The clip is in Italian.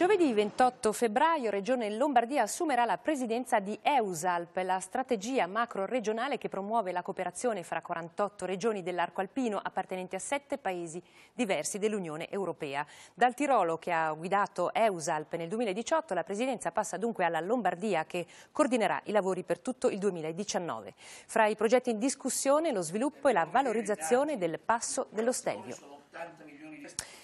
Giovedì 28 febbraio Regione Lombardia assumerà la presidenza di EUSALP, la strategia macro-regionale che promuove la cooperazione fra 48 regioni dell'arco alpino appartenenti a sette paesi diversi dell'Unione Europea. Dal Tirolo che ha guidato EUSALP nel 2018 la presidenza passa dunque alla Lombardia che coordinerà i lavori per tutto il 2019. Fra i progetti in discussione lo sviluppo e la valorizzazione del passo dello Stelvio.